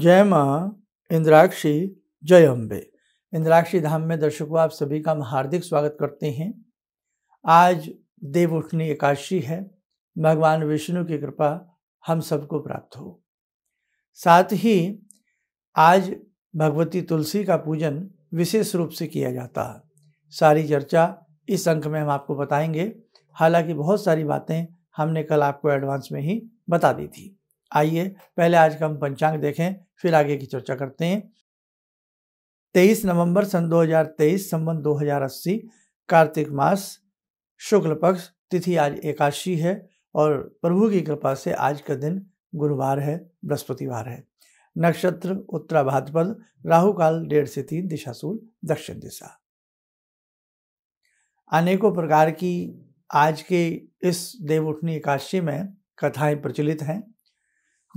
जय माँ इंद्राक्षी जय अम्बे इंद्राक्षी धाम में दर्शकों आप सभी का हम हार्दिक स्वागत करते हैं आज देव उठनी एकादशी है भगवान विष्णु की कृपा हम सबको प्राप्त हो साथ ही आज भगवती तुलसी का पूजन विशेष रूप से किया जाता है सारी चर्चा इस अंक में हम आपको बताएंगे हालांकि बहुत सारी बातें हमने कल आपको एडवांस में ही बता दी थी आइए पहले आज का हम पंचांग देखें फिर आगे की चर्चा करते हैं 23 नवंबर सन 2023 संबंध 2080 कार्तिक मास शुक्ल पक्ष तिथि आज एकादशी है और प्रभु की कृपा से आज का दिन गुरुवार है बृहस्पतिवार है नक्षत्र उत्तरा भाद्रपद राहु काल डेढ़ से तीन दिशाशूल दक्षिण दिशा अनेकों प्रकार की आज के इस देवउठनी एकादशी में कथाएं प्रचलित हैं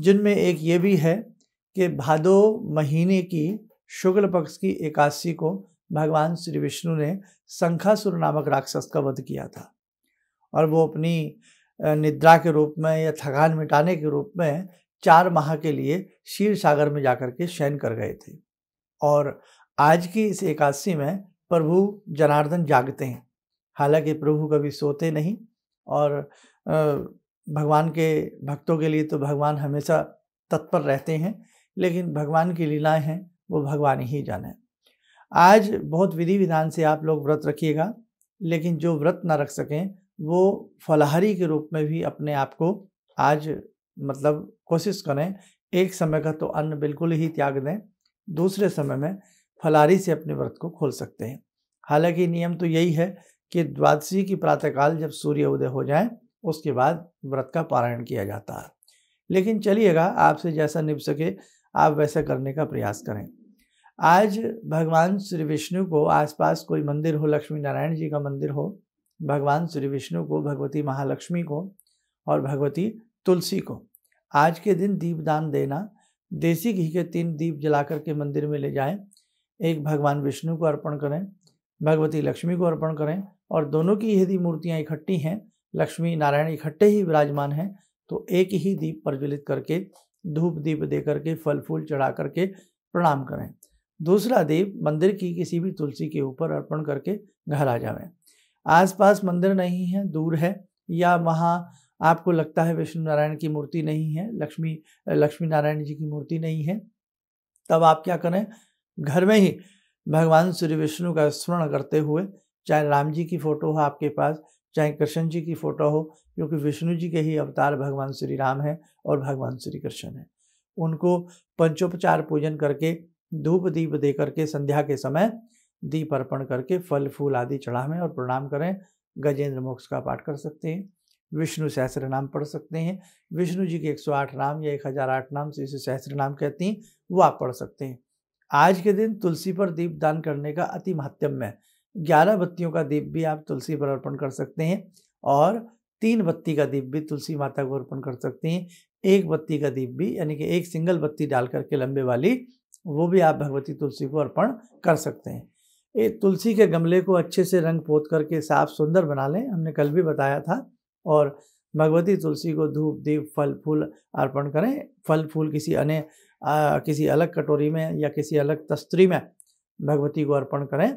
जिनमें एक ये भी है कि भादो महीने की शुक्ल पक्ष की एकादशी को भगवान श्री विष्णु ने शंखासुर नामक राक्षस का वध किया था और वो अपनी निद्रा के रूप में या थकान मिटाने के रूप में चार माह के लिए क्षीर सागर में जाकर के शयन कर गए थे और आज की इस एकादशी में प्रभु जनार्दन जागते हैं हालांकि प्रभु कभी सोते नहीं और भगवान के भक्तों के लिए तो भगवान हमेशा तत्पर रहते हैं लेकिन भगवान की लीलाएं हैं वो भगवान ही जाने आज बहुत विधि विधान से आप लोग व्रत रखिएगा लेकिन जो व्रत ना रख सकें वो फलाहारी के रूप में भी अपने आप को आज मतलब कोशिश करें एक समय का तो अन्न बिल्कुल ही त्याग दें दूसरे समय में फलाहारी से अपने व्रत को खोल सकते हैं हालांकि नियम तो यही है कि द्वादशी की प्रातःकाल जब सूर्य उदय हो जाए उसके बाद व्रत का पारायण किया जाता है लेकिन चलिएगा आपसे जैसा निभ सके आप वैसा करने का प्रयास करें आज भगवान श्री विष्णु को आसपास कोई मंदिर हो लक्ष्मी नारायण जी का मंदिर हो भगवान श्री विष्णु को भगवती महालक्ष्मी को और भगवती तुलसी को आज के दिन दीपदान देना देसी घी के तीन दीप जला करके मंदिर में ले जाएं एक भगवान विष्णु को अर्पण करें भगवती लक्ष्मी को अर्पण करें और दोनों की यदि मूर्तियाँ इकट्ठी हैं लक्ष्मी नारायण इकट्ठे ही विराजमान हैं तो एक ही दीप प्रज्वलित करके धूप दीप दे करके फल फूल चढ़ा करके प्रणाम करें दूसरा दीप मंदिर की किसी भी तुलसी के ऊपर अर्पण करके घर आ जाएं आसपास मंदिर नहीं है दूर है या वहाँ आपको लगता है विष्णु नारायण की मूर्ति नहीं है लक्ष्मी लक्ष्मी नारायण जी की मूर्ति नहीं है तब आप क्या करें घर में ही भगवान श्री विष्णु का स्मरण करते हुए चाहे राम जी की फोटो हो आपके पास चाहे कृष्ण जी की फ़ोटो हो क्योंकि विष्णु जी के ही अवतार भगवान श्री राम हैं और भगवान श्री कृष्ण हैं उनको पंचोपचार पूजन करके धूप दीप दे करके संध्या के समय दीप अर्पण करके फल फूल आदि चढ़ावें और प्रणाम करें गजेंद्र मोक्ष का पाठ कर सकते हैं विष्णु सहस्र नाम पढ़ सकते हैं विष्णु जी के 108 नाम या 1008 नाम से इसे सहस्र नाम कहती हैं वो आप पढ़ सकते हैं आज के दिन तुलसी पर दीप दान करने का अति महत्म है ग्यारह बत्तियों का दीप भी आप तुलसी पर अर्पण कर सकते हैं और तीन बत्ती का दीप भी तुलसी माता को अर्पण कर सकते हैं एक बत्ती का दीप भी यानी कि एक सिंगल बत्ती डाल करके लंबे वाली वो भी आप भगवती तुलसी को अर्पण कर सकते हैं ये तुलसी के गमले को अच्छे से रंग पोत करके साफ सुंदर बना लें हमने कल भी बताया था और भगवती तुलसी को धूप दीप फल फूल अर्पण करें फल फूल किसी अन्य किसी अलग कटोरी में या किसी अलग तस्त्री में भगवती को अर्पण करें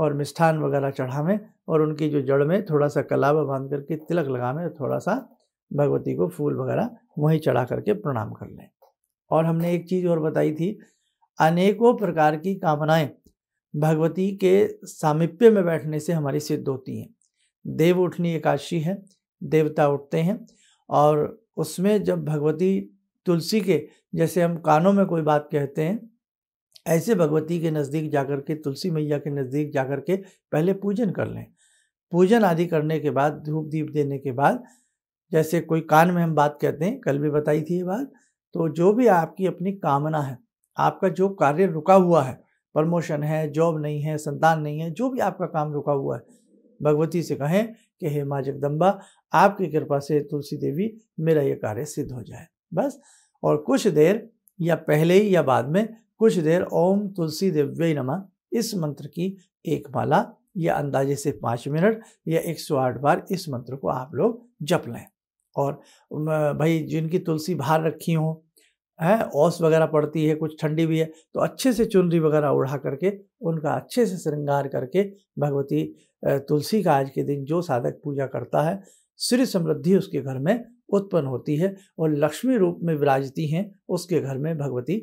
और मिष्ठान वगैरह चढ़ा में और उनकी जो जड़ में थोड़ा सा कलावा बांध करके तिलक लगा में थोड़ा सा भगवती को फूल वगैरह वहीं चढ़ा करके प्रणाम कर लें और हमने एक चीज़ और बताई थी अनेकों प्रकार की कामनाएं भगवती के सामिप्य में बैठने से हमारी सिद्ध होती हैं देव उठनी एकादशी है देवता उठते हैं और उसमें जब भगवती तुलसी के जैसे हम कानों में कोई बात कहते हैं ऐसे भगवती के नज़दीक जाकर के तुलसी मैया के नज़दीक जाकर के पहले पूजन कर लें पूजन आदि करने के बाद धूप दीप देने के बाद जैसे कोई कान में हम बात कहते हैं कल भी बताई थी ये बात तो जो भी आपकी अपनी कामना है आपका जो कार्य रुका हुआ है प्रमोशन है जॉब नहीं है संतान नहीं है जो भी आपका काम रुका हुआ है भगवती से कहें कि हे माँ जगदम्बा आपकी कृपा से तुलसी देवी मेरा ये कार्य सिद्ध हो जाए बस और कुछ देर या पहले ही या बाद में कुछ देर ओम तुलसी देव्य नमा इस मंत्र की एक माला या अंदाजे से पाँच मिनट या एक सौ आठ बार इस मंत्र को आप लोग जप लें और भाई जिनकी तुलसी बाहर रखी हो है ओस वगैरह पड़ती है कुछ ठंडी भी है तो अच्छे से चुनरी वगैरह उड़ा करके उनका अच्छे से श्रृंगार करके भगवती तुलसी का आज के दिन जो साधक पूजा करता है श्री समृद्धि उसके घर में उत्पन्न होती है और लक्ष्मी रूप में विराजती हैं उसके घर में भगवती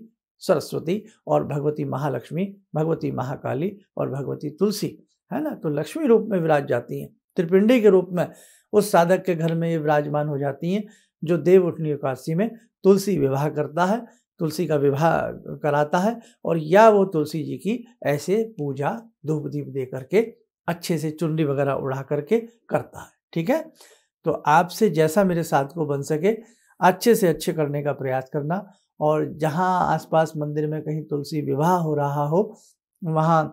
सरस्वती और भगवती महालक्ष्मी भगवती महाकाली और भगवती तुलसी है ना तो लक्ष्मी रूप में विराज जाती हैं त्रिपिंडी के रूप में उस साधक के घर में ये विराजमान हो जाती हैं जो देव उठनी एकादशी में तुलसी विवाह करता है तुलसी का विवाह कराता है और या वो तुलसी जी की ऐसे पूजा धूप दीप दे करके अच्छे से चुंडी वगैरह उड़ा करके करता है ठीक है तो आपसे जैसा मेरे साथ को बन सके अच्छे से अच्छे करने का प्रयास करना और जहाँ आसपास मंदिर में कहीं तुलसी विवाह हो रहा हो वहाँ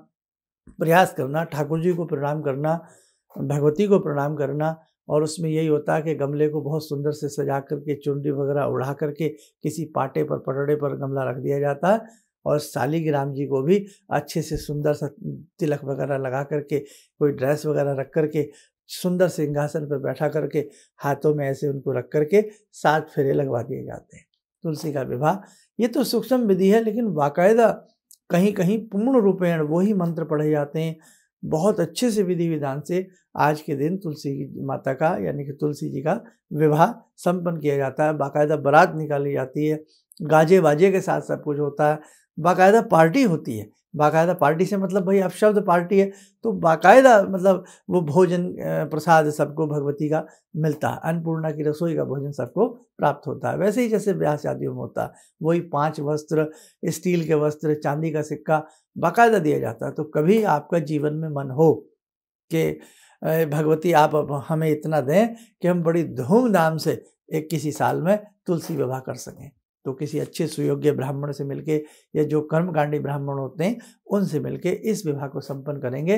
प्रयास करना ठाकुर जी को प्रणाम करना भगवती को प्रणाम करना और उसमें यही होता है कि गमले को बहुत सुंदर से सजा करके चुंडी वगैरह उड़ा करके किसी पाटे पर पटड़े पर गमला रख दिया जाता है और शालीग्राम जी को भी अच्छे से सुंदर सा तिलक वगैरह लगा करके कोई ड्रेस वगैरह रख करके सुंदर सिंहासन पर बैठा करके हाथों में ऐसे उनको रख करके सात फेरे लगवा दिए जाते हैं तुलसी का विवाह ये तो सूक्ष्म विधि है लेकिन बाकायदा कहीं कहीं पूर्ण रूपेण वही मंत्र पढ़े जाते हैं बहुत अच्छे से विधि विधान से आज के दिन तुलसी माता का यानी कि तुलसी जी का विवाह संपन्न किया जाता है बाकायदा बारात निकाली जाती है गाजे बाजे के साथ सब कुछ होता है बाकायदा पार्टी होती है बाकायदा पार्टी से मतलब भाई अपशब्द पार्टी है तो बाकायदा मतलब वो भोजन प्रसाद सबको भगवती का मिलता है अन्नपूर्णा की रसोई का भोजन सबको प्राप्त होता है वैसे ही जैसे ब्याह शादियों में होता है वही पांच वस्त्र स्टील के वस्त्र चांदी का सिक्का बाकायदा दिया जाता है तो कभी आपका जीवन में मन हो कि भगवती आप हमें इतना दें कि हम बड़ी धूमधाम से एक किसी साल में तुलसी विवाह कर सकें तो किसी अच्छे सुयोग्य ब्राह्मण से मिलके या जो कर्मकांडी ब्राह्मण होते हैं उनसे मिलके इस विवाह को संपन्न करेंगे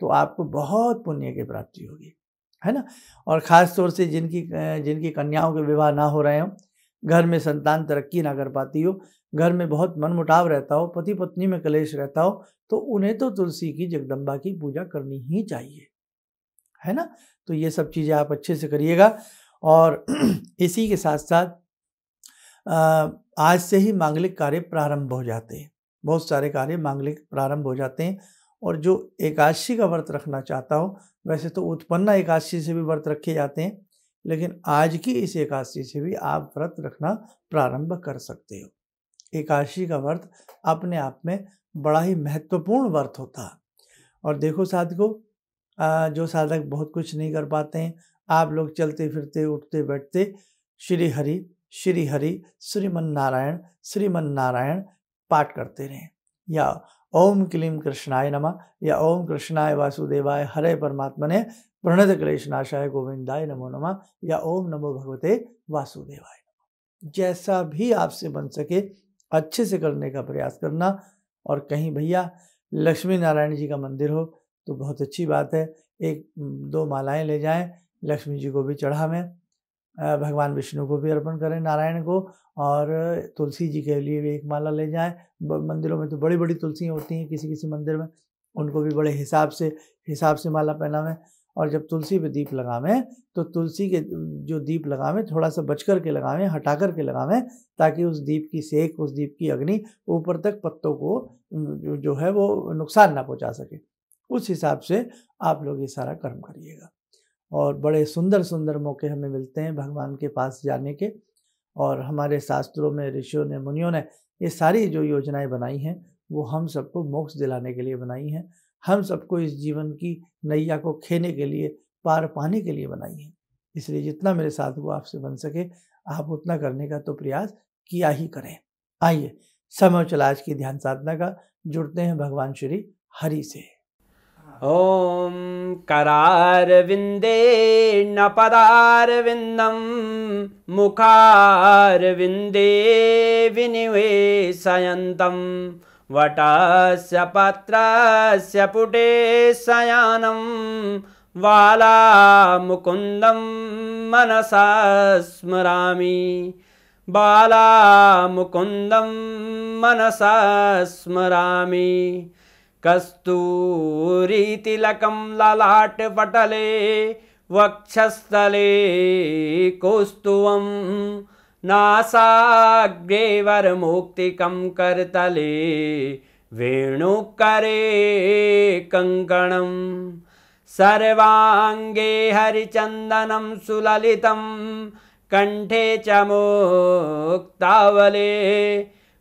तो आपको बहुत पुण्य की प्राप्ति होगी है ना और ख़ास तौर से जिनकी जिनकी कन्याओं के विवाह ना हो रहे हों घर में संतान तरक्की ना कर पाती हो घर में बहुत मनमुटाव रहता हो पति पत्नी में कलेश रहता हो तो उन्हें तो तुलसी की जगदम्बा की पूजा करनी ही चाहिए है ना तो ये सब चीज़ें आप अच्छे से करिएगा और इसी के साथ साथ आज से ही मांगलिक कार्य प्रारंभ हो जाते हैं बहुत सारे कार्य मांगलिक प्रारंभ हो जाते हैं और जो एकादशी का व्रत रखना चाहता हो वैसे तो उत्पन्ना एकादशी से भी व्रत रखे जाते हैं लेकिन आज की इस एकादशी से भी आप व्रत रखना प्रारंभ कर सकते हो एकादशी का व्रत अपने आप में बड़ा ही महत्वपूर्ण व्रत होता है और देखो साधको जो साधक बहुत कुछ नहीं कर पाते हैं आप लोग चलते फिरते उठते बैठते श्री हरि श्री हरि श्रीमन नारायण श्रीमन नारायण पाठ करते रहें या ओम क्लीम कृष्णाय नमः या ओम कृष्णाय वासुदेवाय हरे परमात्मा ने प्रणत क्लेशनाशाय गोविंदाय नमो नमः या ओम नमो भगवते वासुदेवाय नमः जैसा भी आपसे बन सके अच्छे से करने का प्रयास करना और कहीं भैया लक्ष्मी नारायण जी का मंदिर हो तो बहुत अच्छी बात है एक दो मालाएं ले जाएं लक्ष्मी जी को भी चढ़ावें भगवान विष्णु को भी अर्पण करें नारायण को और तुलसी जी के लिए भी एक माला ले जाएं मंदिरों में तो बड़ी बड़ी तुलसियाँ होती हैं किसी किसी मंदिर में उनको भी बड़े हिसाब से हिसाब से माला पहनावें और जब तुलसी पे दीप लगावें तो तुलसी के जो दीप लगावें थोड़ा सा बच कर के लगावें हटा कर के लगावें ताकि उस दीप की सेक उस दीप की अग्नि ऊपर तक पत्तों को जो है वो नुकसान ना पहुंचा सके उस हिसाब से आप लोग ये सारा कर्म करिएगा और बड़े सुंदर सुंदर मौके हमें मिलते हैं भगवान के पास जाने के और हमारे शास्त्रों में ऋषियों ने मुनियों ने ये सारी जो योजनाएं बनाई हैं वो हम सबको मोक्ष दिलाने के लिए बनाई हैं हम सबको इस जीवन की नैया को खेने के लिए पार पाने के लिए बनाई है इसलिए जितना मेरे साथ वो आपसे बन सके आप उतना करने का तो प्रयास किया ही करें आइए समय चला आज की ध्यान साधना का जुड़ते हैं भगवान श्री हरि से ॐ करारविन्दे करारविन्देणपदारविन्दं मुखारविन्दे विनिवेशयन्तं वटस्य पत्रस्य पुटेशयानं बालामुकुन्दं मनसा स्मरामि बालामुकुन्दं मनसा स्मरामि कस्तूरीतिलकं ललाटपटले पटले वक्षस्थले कौस्तुवं नासाग्रेवरमुक्तिकं कर्तले वेणुकरे कङ्कणं सर्वाङ्गे हरिचन्दनं सुललितं कण्ठे च मोक्तावले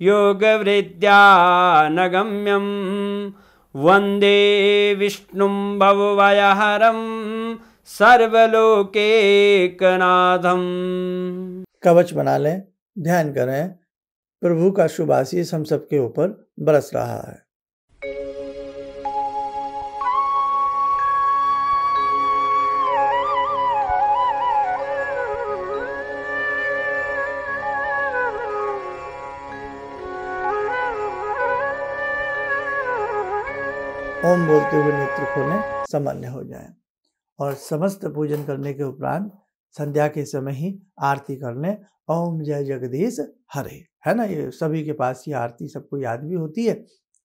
योगवृद्ध्या न गम्यं वन्दे विष्णुं भववयहरं सर्वलोकेकनाथम कवच बना लें ध्यान करें प्रभु का शुभ आशीष हम सबके ऊपर बरस रहा है ओम बोलते हुए नेत्र खोलने सामान्य हो जाए और समस्त पूजन करने के उपरांत संध्या के समय ही आरती कर लें ओम जय जगदीश हरे है ना ये सभी के पास ये आरती सबको याद भी होती है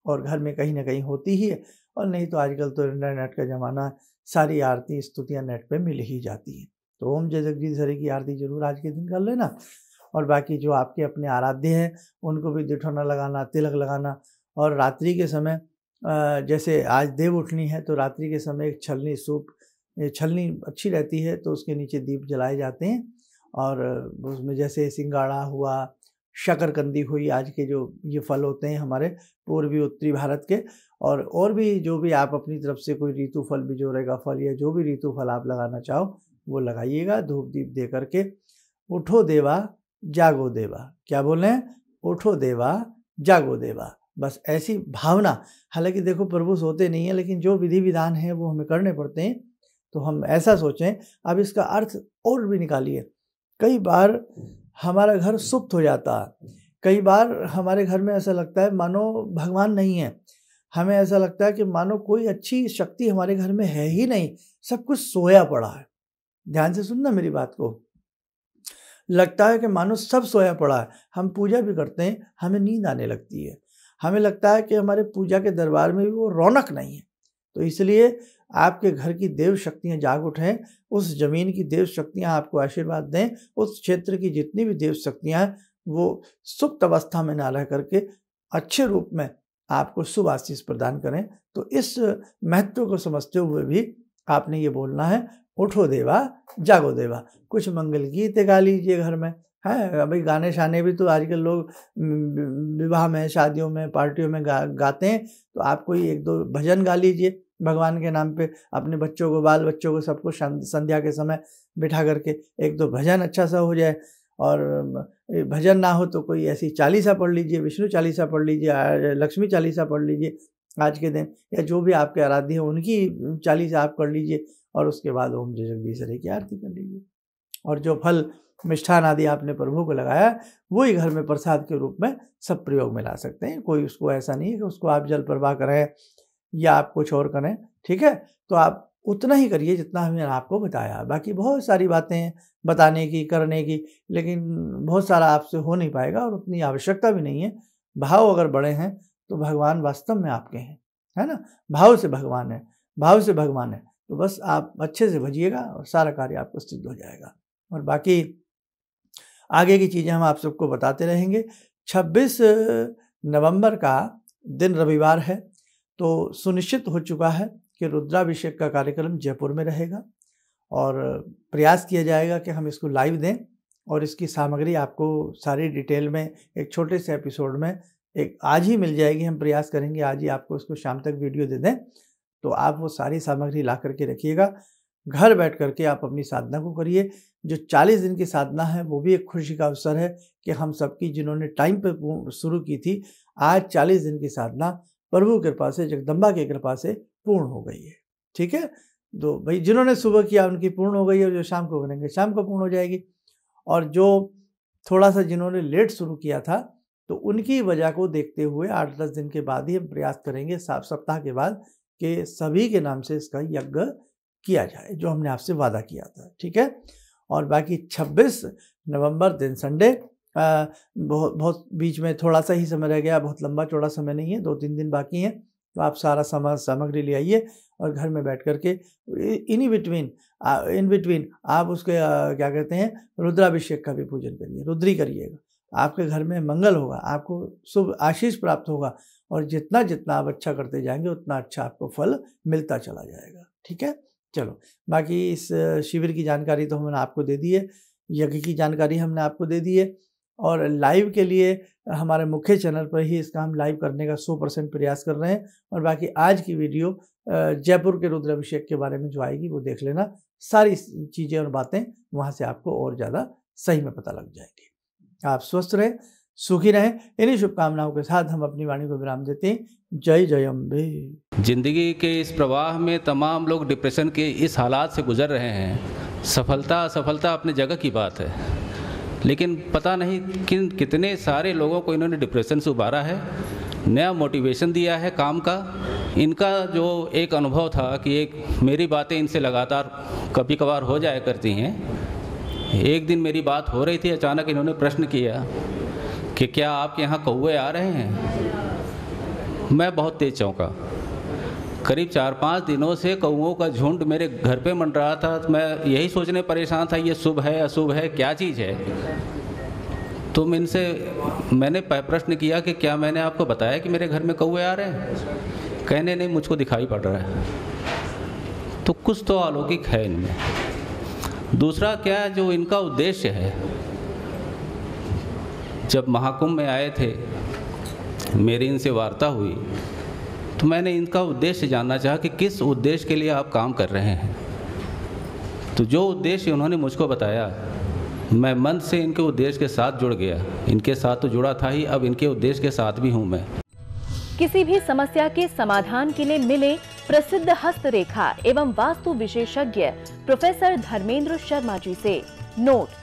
और घर में कहीं ना कहीं होती ही है और नहीं तो आजकल तो इंटरनेट का ज़माना है सारी आरती स्तुतियाँ नेट पे मिल ही जाती हैं तो ओम जय जगदीश हरे की आरती जरूर आज के दिन कर लेना और बाकी जो आपके अपने आराध्य हैं उनको भी दिठोना लगाना तिलक लगाना और रात्रि के समय जैसे आज देव उठनी है तो रात्रि के समय एक छलनी सूप छलनी अच्छी रहती है तो उसके नीचे दीप जलाए जाते हैं और उसमें जैसे सिंगाड़ा हुआ शकरकंदी हुई आज के जो ये फल होते हैं हमारे पूर्वी उत्तरी भारत के और और भी जो भी आप अपनी तरफ से कोई ऋतु फल का फल या जो भी ऋतु फल आप लगाना चाहो वो लगाइएगा धूप दीप दे करके उठो देवा जागो देवा क्या बोलें उठो देवा जागो देवा बस ऐसी भावना हालांकि देखो प्रभु सोते नहीं है लेकिन जो विधि विधान है वो हमें करने पड़ते हैं तो हम ऐसा सोचें अब इसका अर्थ और भी निकालिए कई बार हमारा घर सुप्त हो जाता है कई बार हमारे घर में ऐसा लगता है मानो भगवान नहीं है हमें ऐसा लगता है कि मानो कोई अच्छी शक्ति हमारे घर में है ही नहीं सब कुछ सोया पड़ा है ध्यान से सुनना मेरी बात को लगता है कि मानो सब सोया पड़ा है हम पूजा भी करते हैं हमें नींद आने लगती है हमें लगता है कि हमारे पूजा के दरबार में भी वो रौनक नहीं है तो इसलिए आपके घर की देव शक्तियाँ जाग उठें उस ज़मीन की देव शक्तियाँ आपको आशीर्वाद दें उस क्षेत्र की जितनी भी देव शक्तियाँ हैं वो सुप्त अवस्था में ना रह करके अच्छे रूप में आपको शुभ आशीष प्रदान करें तो इस महत्व को समझते हुए भी आपने ये बोलना है उठो देवा जागो देवा कुछ मंगल गीत गा लीजिए घर में है अभी गाने शाने भी तो आजकल लोग विवाह में शादियों में पार्टियों में गा गाते हैं तो आप कोई एक दो भजन गा लीजिए भगवान के नाम पे अपने बच्चों को बाल बच्चों को सबको संध्या के समय बिठा करके एक दो भजन अच्छा सा हो जाए और भजन ना हो तो कोई ऐसी चालीसा पढ़ लीजिए विष्णु चालीसा पढ़ लीजिए लक्ष्मी चालीसा पढ़ लीजिए आज के दिन या जो भी आपके आराध्य हैं उनकी चालीसा आप कर लीजिए और उसके बाद ओम जय जगदीश हरे की आरती कर लीजिए और जो फल मिष्ठान आदि आपने प्रभु को लगाया वो ही घर में प्रसाद के रूप में सब प्रयोग में ला सकते हैं कोई उसको ऐसा नहीं है कि उसको आप जल प्रवाह करें या आप कुछ और करें ठीक है तो आप उतना ही करिए जितना हमने आपको बताया बाकी बहुत सारी बातें हैं बताने की करने की लेकिन बहुत सारा आपसे हो नहीं पाएगा और उतनी आवश्यकता भी नहीं है भाव अगर बड़े हैं तो भगवान वास्तव में आपके हैं है ना भाव से भगवान है भाव से भगवान है तो बस आप अच्छे से भजिएगा और सारा कार्य आपको सिद्ध हो जाएगा और बाकी आगे की चीज़ें हम आप सबको बताते रहेंगे 26 नवंबर का दिन रविवार है तो सुनिश्चित हो चुका है कि रुद्राभिषेक का कार्यक्रम जयपुर में रहेगा और प्रयास किया जाएगा कि हम इसको लाइव दें और इसकी सामग्री आपको सारी डिटेल में एक छोटे से एपिसोड में एक आज ही मिल जाएगी हम प्रयास करेंगे आज ही आपको इसको शाम तक वीडियो दे दें तो आप वो सारी सामग्री ला करके रखिएगा घर बैठ करके आप अपनी साधना को करिए जो 40 दिन की साधना है वो भी एक खुशी का अवसर है कि हम सबकी जिन्होंने टाइम पर शुरू की थी आज 40 दिन की साधना प्रभु कृपा से जगदम्बा की कृपा से पूर्ण हो गई है ठीक है तो भाई जिन्होंने सुबह किया उनकी पूर्ण हो गई है और जो शाम को करेंगे शाम को पूर्ण हो जाएगी और जो थोड़ा सा जिन्होंने लेट शुरू किया था तो उनकी वजह को देखते हुए आठ दस दिन के बाद ही हम प्रयास करेंगे सप्ताह के बाद कि सभी के नाम से इसका यज्ञ किया जाए जो हमने आपसे वादा किया था ठीक है और बाकी 26 नवंबर दिन संडे बहुत बहुत बीच में थोड़ा सा ही समय रह गया बहुत लंबा चौड़ा समय नहीं है दो तीन दिन बाकी हैं तो आप सारा सामान सामग्री ले आइए और घर में बैठ करके इन बिटवीन इन बिटवीन आप उसके क्या कहते हैं रुद्राभिषेक का भी पूजन करिए रुद्री करिएगा आपके घर में मंगल होगा आपको शुभ आशीष प्राप्त होगा और जितना जितना आप अच्छा करते जाएंगे उतना अच्छा आपको फल मिलता चला जाएगा ठीक है चलो बाकी इस शिविर की जानकारी तो हमने आपको दे दी है यज्ञ की जानकारी हमने आपको दे दी है और लाइव के लिए हमारे मुख्य चैनल पर ही इसका हम लाइव करने का सौ परसेंट प्रयास कर रहे हैं और बाकी आज की वीडियो जयपुर के रुद्राभिषेक के बारे में जो आएगी वो देख लेना सारी चीज़ें और बातें वहाँ से आपको और ज़्यादा सही में पता लग जाएगी आप स्वस्थ रहें सुखी रहें इन्हीं शुभकामनाओं के साथ हम अपनी वाणी को विराम देते हैं जय जय अम्बे जिंदगी के इस प्रवाह में तमाम लोग डिप्रेशन के इस हालात से गुजर रहे हैं सफलता असफलता अपने जगह की बात है लेकिन पता नहीं किन कितने सारे लोगों को इन्होंने डिप्रेशन से उबारा है नया मोटिवेशन दिया है काम का इनका जो एक अनुभव था कि एक मेरी बातें इनसे लगातार कभी कभार हो जाया करती हैं एक दिन मेरी बात हो रही थी अचानक इन्होंने प्रश्न किया कि क्या आपके यहाँ कौए आ रहे हैं मैं बहुत तेज चौंका करीब चार पाँच दिनों से कौओं का झुंड मेरे घर पे मंड रहा था तो मैं यही सोचने परेशान था ये शुभ है अशुभ है क्या चीज़ है तुम इनसे मैंने प्रश्न किया कि क्या मैंने आपको बताया कि मेरे घर में कौए आ रहे हैं कहने नहीं मुझको दिखाई पड़ रहा है तो कुछ तो अलौकिक है इनमें दूसरा क्या जो इनका उद्देश्य है जब महाकुंभ में आए थे मेरी इनसे वार्ता हुई तो मैंने इनका उद्देश्य जानना चाहा कि किस उद्देश्य के लिए आप काम कर रहे हैं तो जो उद्देश्य उन्होंने मुझको बताया मैं मन से इनके उद्देश्य के साथ जुड़ गया इनके साथ तो जुड़ा था ही अब इनके उद्देश्य के साथ भी हूँ मैं किसी भी समस्या के समाधान के लिए मिले प्रसिद्ध हस्तरेखा एवं वास्तु विशेषज्ञ प्रोफेसर धर्मेंद्र शर्मा जी से नोट